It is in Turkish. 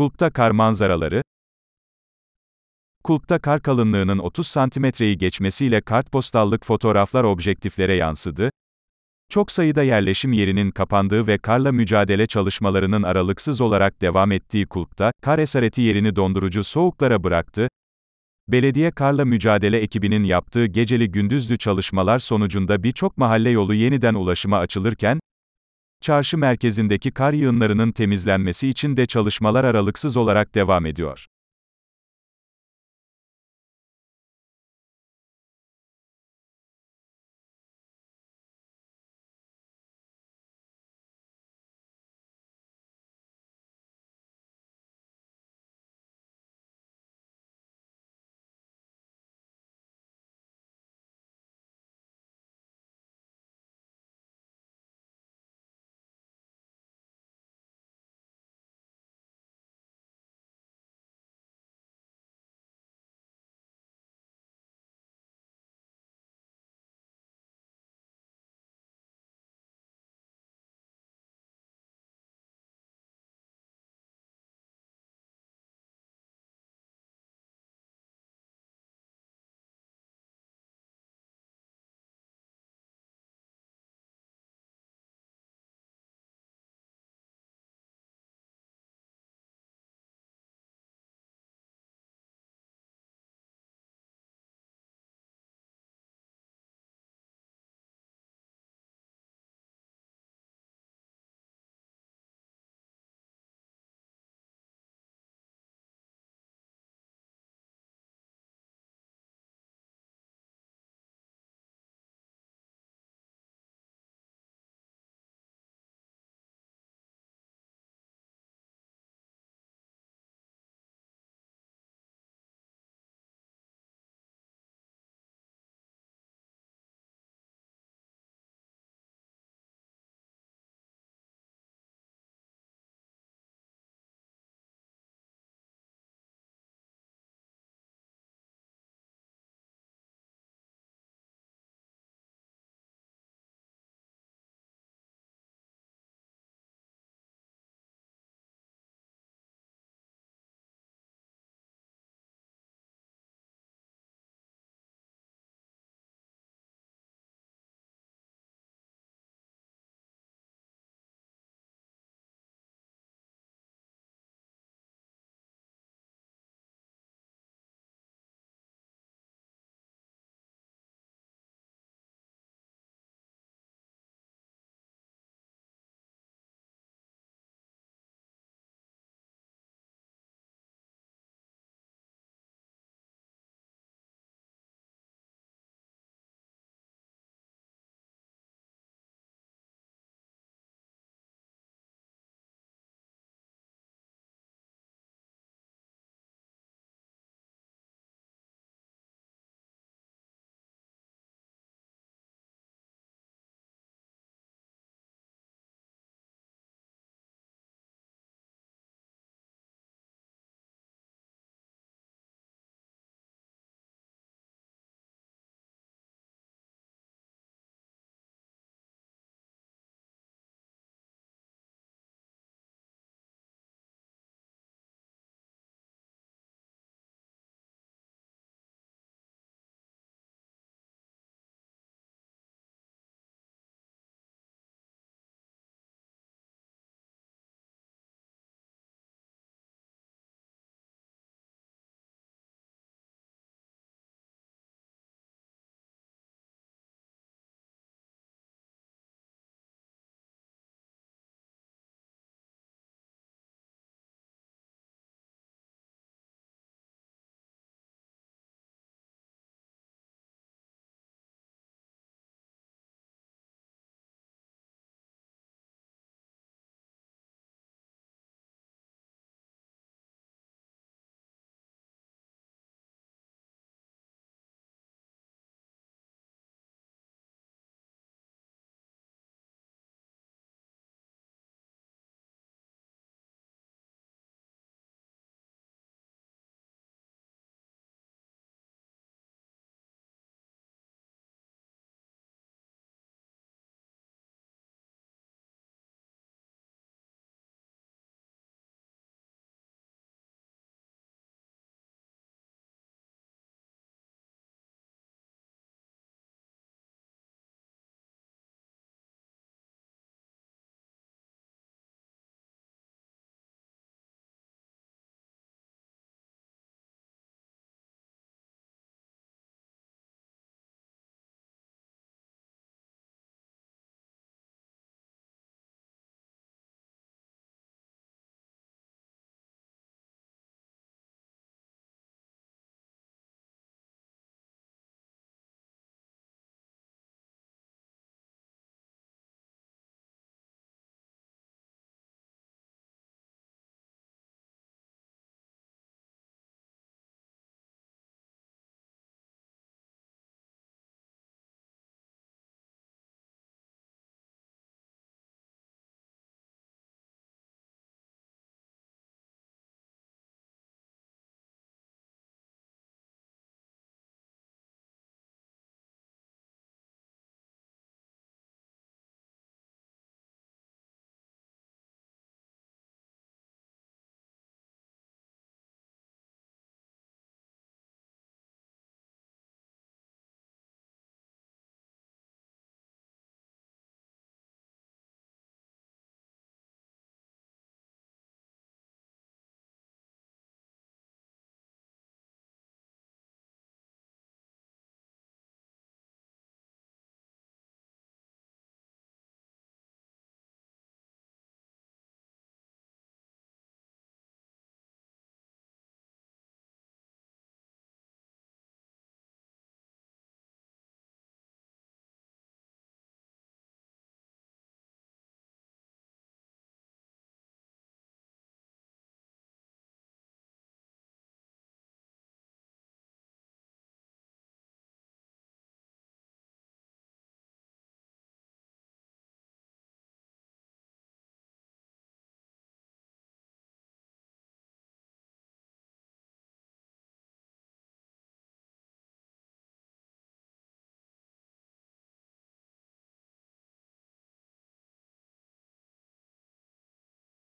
Kulpta kar manzaraları, Kulpta kar kalınlığının 30 santimetreyi geçmesiyle kartpostallık fotoğraflar objektiflere yansıdı. Çok sayıda yerleşim yerinin kapandığı ve karla mücadele çalışmalarının aralıksız olarak devam ettiği kulpta, kar esareti yerini dondurucu soğuklara bıraktı. Belediye karla mücadele ekibinin yaptığı geceli gündüzlü çalışmalar sonucunda birçok mahalle yolu yeniden ulaşıma açılırken, Çarşı merkezindeki kar yığınlarının temizlenmesi için de çalışmalar aralıksız olarak devam ediyor.